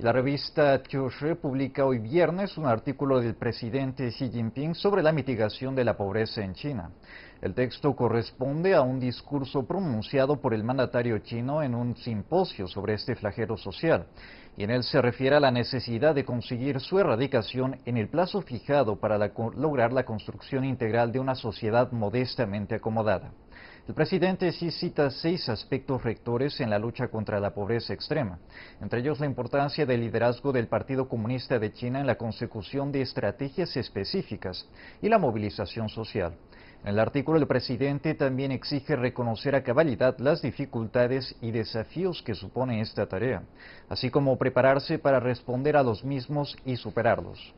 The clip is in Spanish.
La revista Chushi publica hoy viernes un artículo del presidente Xi Jinping sobre la mitigación de la pobreza en China. El texto corresponde a un discurso pronunciado por el mandatario chino en un simposio sobre este flagelo social, y en él se refiere a la necesidad de conseguir su erradicación en el plazo fijado para lograr la construcción integral de una sociedad modestamente acomodada. El presidente sí cita seis aspectos rectores en la lucha contra la pobreza extrema, entre ellos la importancia del liderazgo del Partido Comunista de China en la consecución de estrategias específicas y la movilización social. En el artículo artículo, el presidente también exige reconocer a cabalidad las dificultades y desafíos que supone esta tarea, así como prepararse para responder a los mismos y superarlos.